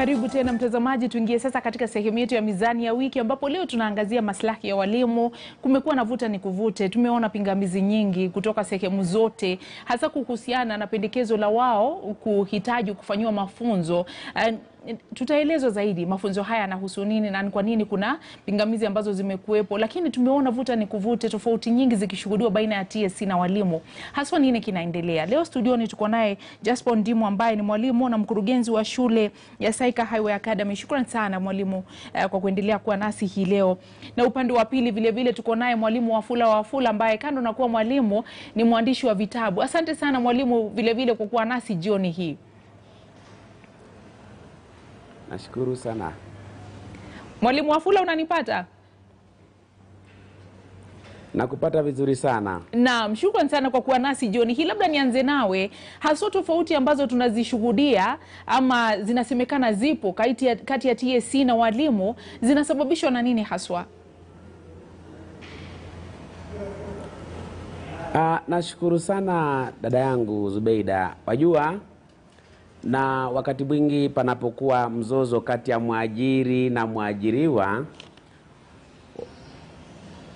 Karibu tena mtazamaji, tuingie sasa katika sehemu yetu ya mizani ya wiki, ambapo leo tunaangazia maslahi ya walimu. Kumekuwa na vuta ni kuvute, tumeona pingamizi nyingi kutoka sehemu zote, hasa kuhusiana na pendekezo la wao kuhitaji kufanyiwa mafunzo eh, tutaelezwa zaidi mafunzo haya yanahusu nini na kwa nini kuna pingamizi ambazo zimekuwepo, lakini tumeona vuta ni kuvute, tofauti nyingi zikishuhudiwa baina ya TSC na walimu. Haswa nini kinaendelea leo? Studioni tuko naye Jasper Ndimu ambaye ni mwalimu na mkurugenzi wa shule ya Saika Highway Academy. Shukrani sana mwalimu eh, kwa kuendelea kuwa nasi hii leo, na upande wa pili vile vile tuko naye mwalimu Wafula Wafula ambaye kando na kuwa mwalimu ni mwandishi wa vitabu. Asante sana mwalimu vile vile kwa kuwa nasi jioni hii. Nashukuru sana. Mwalimu Wafula, unanipata? Nakupata vizuri sana. Naam, shukran sana kwa kuwa nasi jioni hii. Labda nianze nawe, haswa tofauti ambazo tunazishuhudia ama zinasemekana zipo kati ya, kati ya TSC na walimu zinasababishwa na nini haswa? Uh, nashukuru sana dada yangu Zubeida, wajua na wakati mwingi panapokuwa mzozo kati ya mwajiri na mwajiriwa,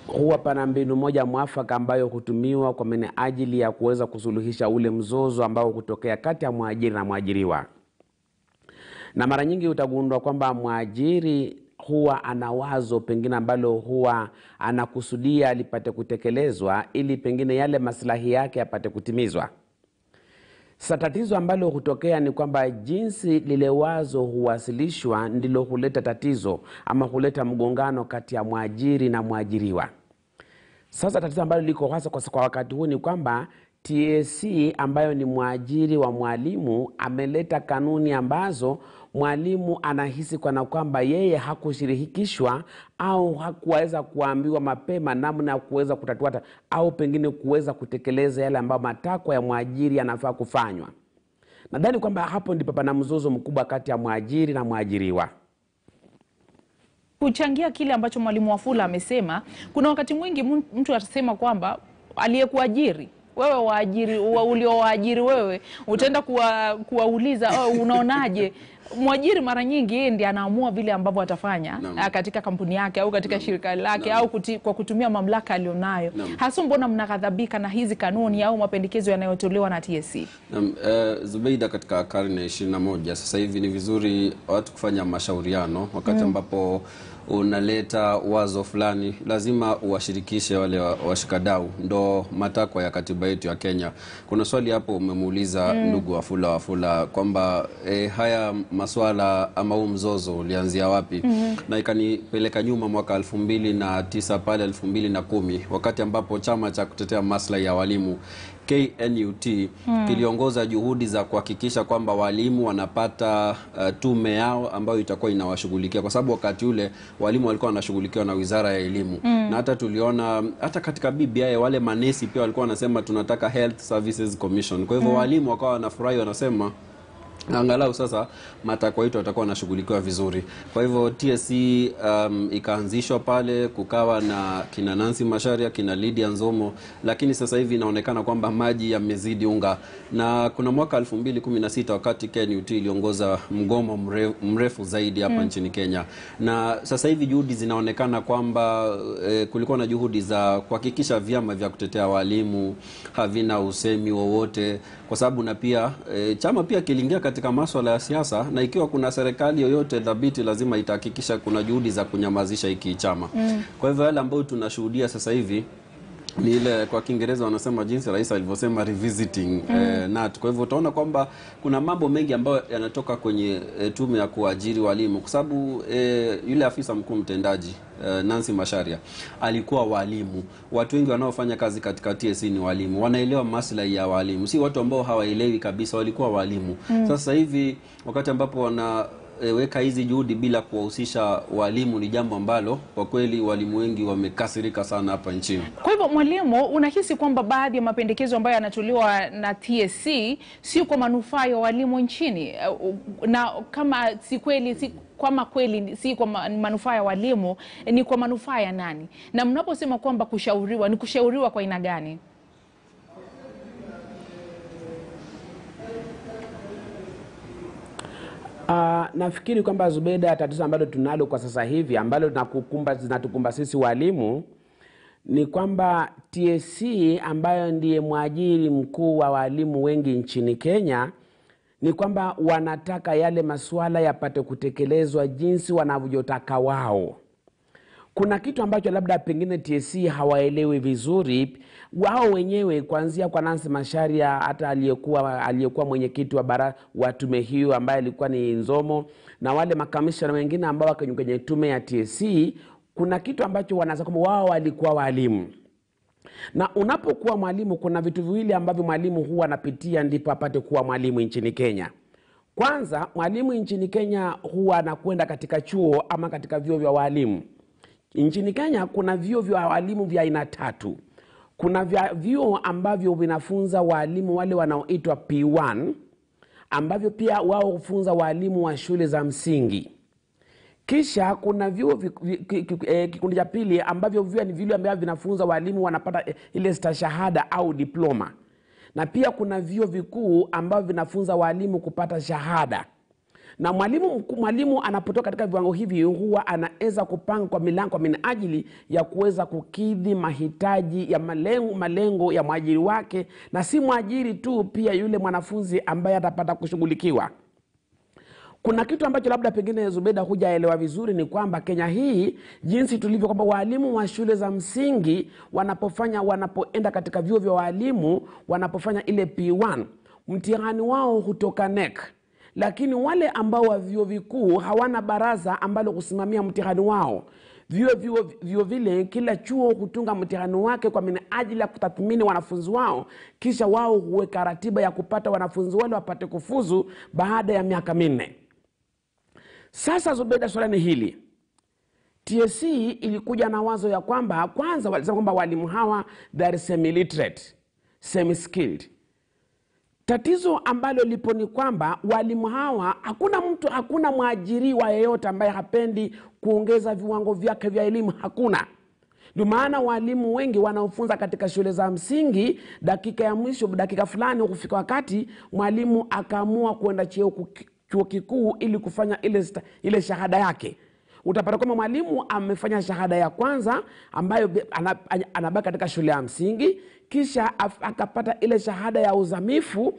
huwa pana mbinu moja mwafaka ambayo hutumiwa kwa ajili ya kuweza kusuluhisha ule mzozo ambao hutokea kati ya mwajiri na mwajiriwa. Na mara nyingi utagundua kwamba mwajiri huwa ana wazo pengine ambalo huwa anakusudia lipate kutekelezwa ili pengine yale maslahi yake yapate kutimizwa sasa tatizo ambalo hutokea ni kwamba jinsi lile wazo huwasilishwa ndilo huleta tatizo ama huleta mgongano kati ya mwajiri na mwajiriwa. Sasa tatizo ambalo liko hasa kwa wakati huu ni kwamba TSC ambayo ni mwajiri wa mwalimu ameleta kanuni ambazo mwalimu anahisi kana kwamba yeye hakushirikishwa au hakuweza kuambiwa mapema namna ya kuweza kutatua au pengine kuweza kutekeleza yale ambayo matakwa ya mwajiri yanafaa kufanywa. Nadhani kwamba hapo ndipo pana mzozo mkubwa kati ya mwajiri na mwajiriwa. Kuchangia kile ambacho mwalimu Wafula amesema, kuna wakati mwingi mtu atasema kwamba aliyekuajiri wewe waajiri waajiri wewe utaenda kuwauliza kuwa oh, unaonaje mwajiri mara nyingi yeye ndiye anaamua vile ambavyo atafanya Naam. Eh, katika kampuni yake au katika Naam. shirika lake au kuti, kwa kutumia mamlaka aliyonayo. Hasa mbona mnaghadhabika na hizi kanuni au mapendekezo yanayotolewa na TSC? Naam, uh, Zubeida, katika karne ya 21 sasa hivi ni vizuri watu kufanya mashauriano wakati mm. ambapo mm unaleta wazo fulani, lazima uwashirikishe wale washikadau. Ndo matakwa ya katiba yetu ya Kenya. Kuna swali hapo umemuuliza mm. ndugu Wafula Wafula kwamba e, haya maswala ama huu mzozo ulianzia wapi? mm -hmm. na ikanipeleka nyuma mwaka elfu mbili na tisa pale elfu mbili na kumi wakati ambapo chama cha kutetea maslahi ya walimu KNUT hmm, kiliongoza juhudi za kuhakikisha kwamba walimu wanapata uh, tume yao ambayo itakuwa inawashughulikia, kwa sababu wakati ule walimu walikuwa wanashughulikiwa na Wizara ya Elimu hmm, na hata tuliona hata katika BBI wale manesi pia walikuwa wanasema tunataka Health Services Commission. Kwa hivyo hmm, walimu wakawa wanafurahi wanasema na angalau sasa matakwa yetu watakuwa wanashughulikiwa vizuri. Kwa hivyo TSC um, ikaanzishwa pale, kukawa na kina Nancy Masharia, kina Lydia Nzomo, lakini sasa hivi inaonekana kwamba maji yamezidi unga, na kuna mwaka 2016 wakati KNUT iliongoza mgomo mrefu, mrefu zaidi hapa hmm, nchini Kenya, na sasa hivi juhudi zinaonekana kwamba eh, kulikuwa na juhudi za kuhakikisha vyama vya kutetea walimu havina usemi wowote, kwa sababu na pia eh, chama pia kiliingia katika maswala ya siasa, na ikiwa kuna serikali yoyote dhabiti, lazima itahakikisha kuna juhudi za kunyamazisha hiki chama mm. Kwa hivyo yale ambayo tunashuhudia sasa hivi ni ile kwa Kiingereza wanasema jinsi rais alivyosema revisiting eh, mm. Eh, nat kwa hivyo utaona kwamba kuna mambo mengi ambayo yanatoka kwenye eh, tume ya kuajiri walimu kwa sababu eh, yule afisa mkuu mtendaji eh, Nancy Masharia alikuwa walimu. Watu wengi wanaofanya kazi katika TSC ni walimu, wanaelewa maslahi ya walimu, si watu ambao hawaelewi kabisa, walikuwa walimu mm. Sasa hivi wakati ambapo wana Eh, weka hizi juhudi bila kuwahusisha walimu ni jambo ambalo kwa kweli walimu wengi wamekasirika sana hapa nchini. Kwa hivyo, mwalimu, unahisi kwamba baadhi ya mapendekezo ambayo yanatolewa na TSC sio kwa manufaa ya walimu nchini, eh, na kama si kweli si kama kweli si kwa manufaa ya walimu, eh, ni kwa manufaa ya nani? Na mnaposema kwamba kushauriwa, ni kushauriwa kwa aina gani? Uh, nafikiri kwamba Zubeda, tatizo ambalo tunalo kwa sasa hivi ambalo zinatukumba sisi walimu ni kwamba TSC ambayo ndiye mwajiri mkuu wa walimu wengi nchini Kenya, ni kwamba wanataka yale masuala yapate kutekelezwa jinsi wanavyotaka wao kuna kitu ambacho labda pengine TSC hawaelewi vizuri wao wenyewe, kuanzia kwa Nancy Masharia, hata aliyekuwa aliyekuwa mwenyekiti wa bara wa tume hiyo ambaye alikuwa ni Nzomo na wale makamishna wengine ambao wako kwenye tume ya TSC, kuna kitu ambacho wanaweza kwamba wao walikuwa walimu na unapokuwa mwalimu kuna vitu viwili ambavyo mwalimu huwa anapitia ndipo apate kuwa mwalimu nchini Kenya. Kwanza, mwalimu nchini Kenya huwa anakwenda katika chuo ama katika vyuo vya walimu Nchini Kenya kuna vyuo vya walimu vya aina tatu. Kuna vyuo ambavyo vinafunza walimu wale wanaoitwa P1 ambavyo pia wao hufunza walimu wa shule za msingi. Kisha kuna vyuo eh, kikundi cha pili ambavyo vyuo ni vile ambavyo vinafunza walimu wanapata eh, ile stashahada au diploma, na pia kuna vyuo vikuu ambavyo vinafunza walimu kupata shahada na mwalimu mwalimu anapotoka katika viwango hivi huwa anaweza kupanga kwa milango kwa minajili ya kuweza kukidhi mahitaji ya malengo, malengo ya mwajiri wake, na si mwajiri tu, pia yule mwanafunzi ambaye atapata kushughulikiwa. Kuna kitu ambacho labda pengine Zubeda hujaelewa vizuri, ni kwamba Kenya hii jinsi tulivyo, kwamba walimu wa shule za msingi wanapofanya wanapoenda katika vyuo vya walimu wanapofanya ile P1 mtihani wao hutoka NEC lakini wale ambao wa vyuo vikuu hawana baraza ambalo kusimamia mtihani wao Vyuo vyuo vyuo vile, kila chuo hutunga mtihani wake kwa minajili ya kutathmini wanafunzi wao, kisha wao huweka ratiba ya kupata wanafunzi wale wapate kufuzu baada ya miaka minne. Sasa Zubeda, swala ni hili. TSC e ilikuja na wazo ya kwamba kwanza walisema kwamba walimu hawa they are semi literate, semi skilled Tatizo ambalo lipo ni kwamba walimu hawa, hakuna mtu, hakuna mwajiriwa yeyote ambaye hapendi kuongeza viwango vyake vya elimu, hakuna. Ndio maana walimu wengi wanaofunza katika shule za msingi, dakika ya mwisho, dakika fulani hukufika wakati mwalimu akaamua kuenda chuo kikuu ili kufanya ile, ile shahada yake utapata kwamba mwalimu amefanya shahada ya kwanza ambayo anabaki katika shule ya msingi kisha akapata ile shahada ya uzamifu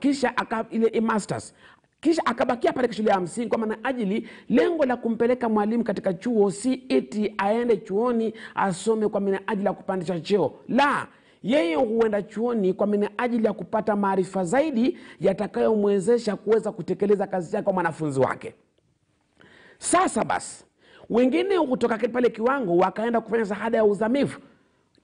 kisha ile masters kisha akabakia pale shule ya msingi kwa maana ajili lengo la kumpeleka mwalimu katika chuo si eti aende chuoni asome kwa ajili ya kupandisha cheo la yeye huenda chuoni kwa ajili ya kupata maarifa zaidi yatakayomwezesha kuweza kutekeleza kazi yake kwa mwanafunzi wake sasa basi, wengine kutoka pale kiwango wakaenda kufanya shahada ya uzamivu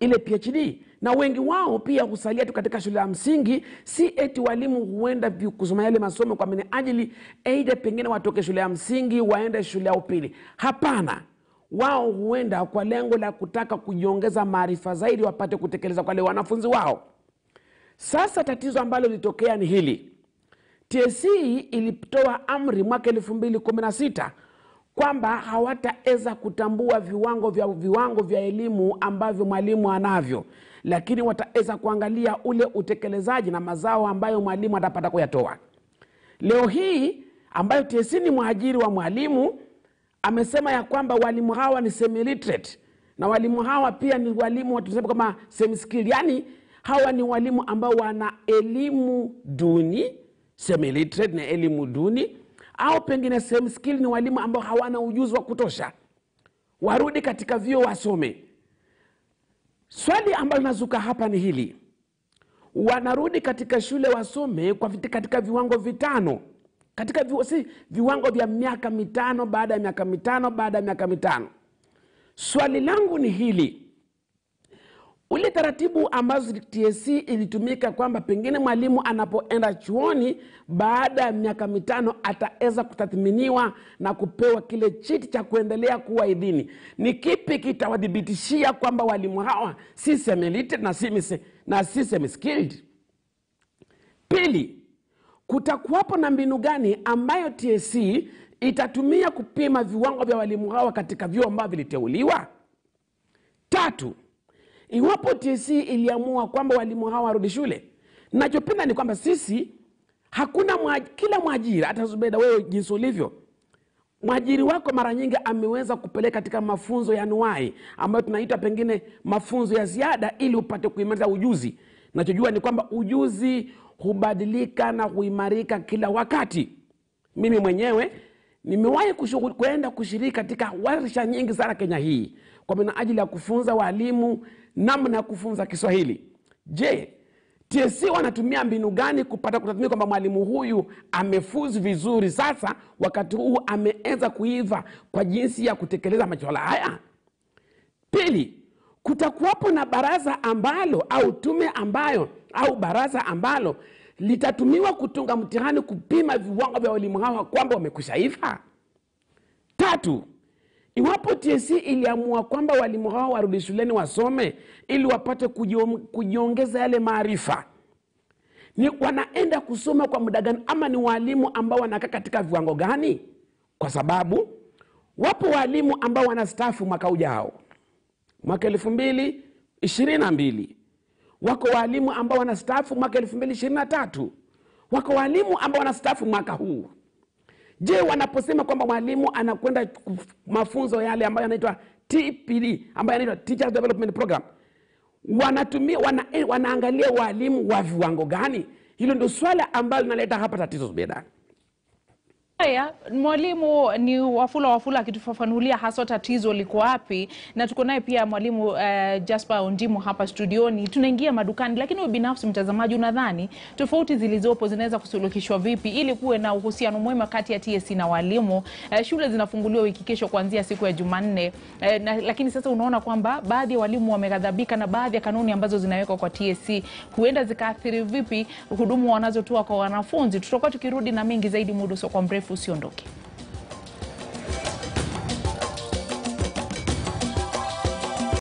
ile PhD na wengi wao pia husalia tu katika shule ya msingi. Si eti walimu huenda kusoma yale masomo kwa ajili aidha pengine watoke shule ya msingi waende shule ya upili. Hapana, wao huenda kwa lengo la kutaka kujiongeza maarifa zaidi, wapate kutekeleza kwale wanafunzi wao. Sasa tatizo ambalo lilitokea ni hili: TSC e ilitoa amri mwaka elfu mbili kumi na sita kwamba hawataweza kutambua viwango vya viwango vya elimu ambavyo mwalimu anavyo, lakini wataweza kuangalia ule utekelezaji na mazao ambayo mwalimu atapata kuyatoa. Leo hii ambayo TSC ni mwajiri wa mwalimu, amesema ya kwamba walimu hawa ni semi literate na walimu hawa pia ni walimu tunasema kama semi skill, yani hawa ni walimu ambao wana elimu duni, semi literate na elimu duni au pengine sehemu skili ni walimu ambao hawana ujuzi wa kutosha, warudi katika vyuo wasome. Swali ambalo linazuka hapa ni hili, wanarudi katika shule wasome kwa viti katika viwango vitano katika vi, si, viwango vya miaka mitano baada ya miaka mitano baada ya miaka mitano. Swali langu ni hili Ule taratibu ambazo TSC ilitumika kwamba pengine mwalimu anapoenda chuoni baada ya miaka mitano ataweza kutathminiwa na kupewa kile chiti cha kuendelea kuwa idhini. Ni kipi kitawadhibitishia kwamba walimu hawa si na si na si skilled Pili, kutakuwapo na mbinu gani ambayo TSC itatumia kupima viwango vya walimu hawa katika vyuo ambavyo viliteuliwa? Tatu, Iwapo tc iliamua kwamba walimu hawa warudi shule, nachopenda ni kwamba sisi hakuna mwaj, kila mwajiri hata Zubeda, wewe jinsi ulivyo mwajiri wako mara nyingi ameweza kupeleka katika mafunzo ya anuai ambayo tunaita pengine mafunzo ya ziada ili upate kuimarisha ujuzi. Nachojua ni kwamba ujuzi hubadilika na huimarika kila wakati. Mimi mwenyewe Nimewahi kwenda kushiriki katika warsha nyingi sana Kenya hii kwa ajili ya kufunza waalimu namna ya kufunza Kiswahili. Je, TSC wanatumia mbinu gani kupata kutathmini kwamba mwalimu huyu amefuzu vizuri, sasa wakati huu ameweza kuiva kwa jinsi ya kutekeleza maswala haya? Pili, kutakuwapo na baraza ambalo au tume ambayo au baraza ambalo litatumiwa kutunga mtihani kupima viwango vya walimu hawa kwamba wamekwisha Tatu, iwapo TSC iliamua kwamba walimu hawa warudi shuleni wasome ili wapate kujiongeza yale maarifa, ni wanaenda kusoma kwa muda gani? Ama ni walimu ambao wanakaa katika viwango gani? Kwa sababu wapo walimu ambao wanastafu mwaka ujao, mwaka elfu mbili ishirini na mbili wako waalimu ambao wanastaafu mwaka elfu mbili ishirini na tatu wako waalimu ambao wanastaafu mwaka huu je wanaposema kwamba mwalimu anakwenda mafunzo yale ambayo yanaitwa tpd ambayo yanaitwa teachers development program wanatumia wana, eh, wanaangalia waalimu wa viwango gani hilo ndio swala ambalo linaleta hapa tatizo zubedani Haya, mwalimu ni Wafula Wafula akitufafanulia haswa tatizo liko wapi, na tuko naye pia mwalimu uh, Jasper Ondimu hapa studioni. Tunaingia madukani, lakini wewe binafsi mtazamaji, unadhani tofauti zilizopo zinaweza kusuluhishwa vipi ili kuwe na uhusiano mwema kati ya TSC na walimu? Uh, shule zinafunguliwa wiki kesho kuanzia siku ya Jumanne. Uh, na, lakini sasa unaona kwamba baadhi ya walimu wameghadhabika na baadhi ya kanuni ambazo zinawekwa kwa TSC huenda zikaathiri vipi huduma wanazotoa kwa wanafunzi. Tutakuwa tukirudi na mengi zaidi muda usio mrefu usiondoke.